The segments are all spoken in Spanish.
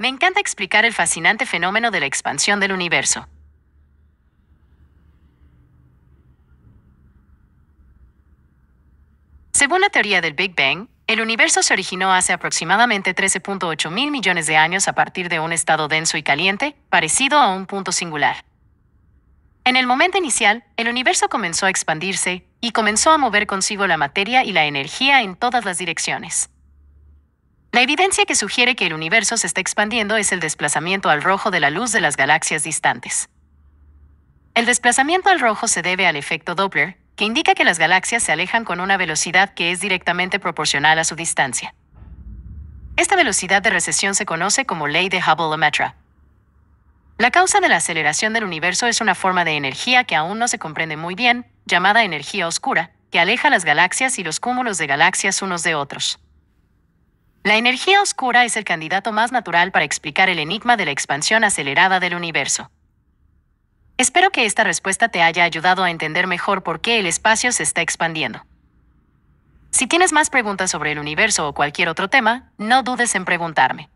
Me encanta explicar el fascinante fenómeno de la expansión del universo. Según la teoría del Big Bang, el universo se originó hace aproximadamente 13.8 mil millones de años a partir de un estado denso y caliente, parecido a un punto singular. En el momento inicial, el universo comenzó a expandirse y comenzó a mover consigo la materia y la energía en todas las direcciones. La evidencia que sugiere que el universo se está expandiendo es el desplazamiento al rojo de la luz de las galaxias distantes. El desplazamiento al rojo se debe al efecto Doppler, que indica que las galaxias se alejan con una velocidad que es directamente proporcional a su distancia. Esta velocidad de recesión se conoce como ley de Hubble-Lemaître. La causa de la aceleración del universo es una forma de energía que aún no se comprende muy bien, llamada energía oscura, que aleja las galaxias y los cúmulos de galaxias unos de otros. La energía oscura es el candidato más natural para explicar el enigma de la expansión acelerada del universo. Espero que esta respuesta te haya ayudado a entender mejor por qué el espacio se está expandiendo. Si tienes más preguntas sobre el universo o cualquier otro tema, no dudes en preguntarme.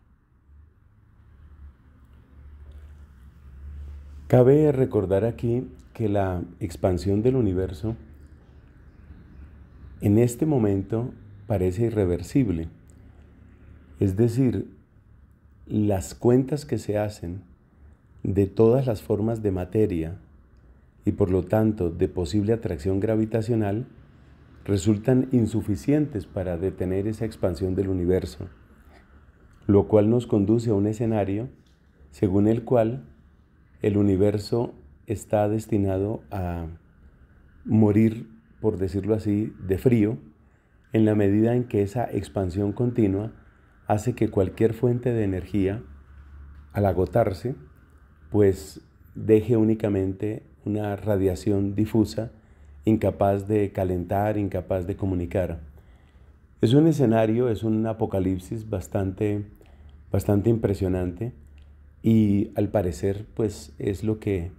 Cabe recordar aquí que la expansión del universo en este momento parece irreversible es decir, las cuentas que se hacen de todas las formas de materia y por lo tanto de posible atracción gravitacional resultan insuficientes para detener esa expansión del universo, lo cual nos conduce a un escenario según el cual el universo está destinado a morir, por decirlo así, de frío, en la medida en que esa expansión continua hace que cualquier fuente de energía, al agotarse, pues deje únicamente una radiación difusa, incapaz de calentar, incapaz de comunicar. Es un escenario, es un apocalipsis bastante, bastante impresionante y al parecer pues es lo que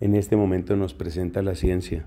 en este momento nos presenta la ciencia.